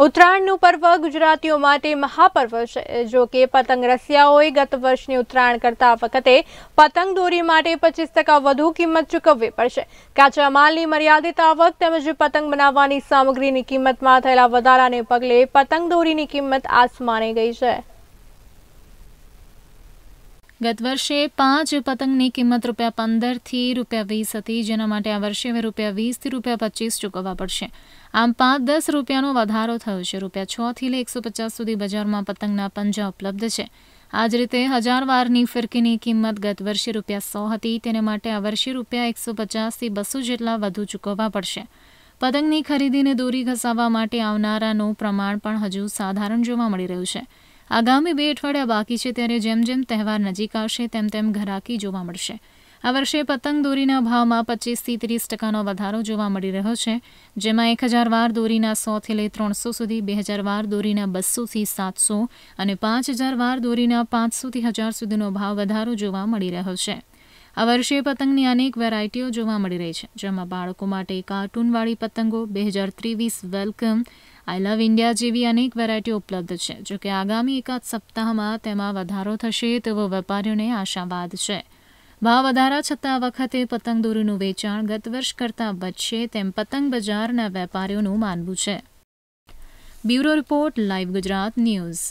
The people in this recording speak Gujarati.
ઉત્તરાયણનું પર્વ ગુજરાતીઓ માટે મહાપર્વ છે જો કે પતંગ રસિયાઓએ ગત વર્ષની ઉત્તરાયણ કરતા વખતે પતંગ દોરી માટે પચીસ ટકા વધુ કિંમત ચૂકવવી પડશે કાચા માલની મર્યાદિત આવક તેમજ પતંગ બનાવવાની સામગ્રીની કિંમતમાં થયેલા વધારાને પગલે પતંગ દોરીની કિંમત આસમાને ગઈ છે ગત વર્ષે પાંચ પતંગની કિંમત રૂપિયા પંદરથી રૂપિયા વીસ હતી જેના માટે આ વર્ષે હવે રૂપિયા વીસથી રૂપિયા પચીસ ચૂકવવા પડશે આમ પાંચ દસ રૂપિયાનો વધારો થયો છે રૂપિયા છથી લઈ એકસો પચાસ સુધી બજારમાં પતંગના પંજા ઉપલબ્ધ છે આ જ રીતે હજાર વારની ફિરકીની કિંમત ગત વર્ષે રૂપિયા સો હતી તેને માટે આ વર્ષે રૂપિયા એકસો પચાસથી બસો જેટલા વધુ ચૂકવવા પડશે પતંગની ખરીદીને દોરી ઘસાવવા માટે આવનારાનું પ્રમાણ પણ હજુ સાધારણ જોવા મળી રહ્યું છે આગામી બે અઠવાડિયા બાકી છે ત્યારે જેમ જેમ તહેવાર નજીક આવશે તેમ તેમ ઘરાકી જોવા મળશે આ વર્ષે પતંગ દોરીના ભાવમાં પચીસથી ત્રીસ ટકાનો વધારો જોવા મળી રહ્યો છે જેમાં એક હજાર વાર દોરીના સોથી લઈ ત્રણસો સુધી બે હજાર વાર દોરીના બસોથી સાતસો અને પાંચ હજાર વાર દોરીના પાંચસોથી હજાર સુધીનો ભાવ વધારો જોવા મળી રહ્યો છે આ વર્ષે પતંગની અનેક વેરાયટીઓ જોવા મળી રહી છે જેમાં બાળકો માટે કાર્ટૂનવાળી પતંગો બે હજાર ત્રેવીસ વેલકમ આઈ લવ ઇન્ડિયા જેવી અનેક વેરાયટીઓ ઉપલબ્ધ છે જોકે આગામી એકાદ સપ્તાહમાં તેમાં વધારો થશે તેવો વેપારીઓને આશાવાદ છે ભાવ વધારા છતાં વખતે પતંગ દોરીનું વેચાણ ગત વર્ષ કરતાં વધશે તેમ પતંગ બજારના વેપારીઓનું માનવું છે bureau report live Gujarat news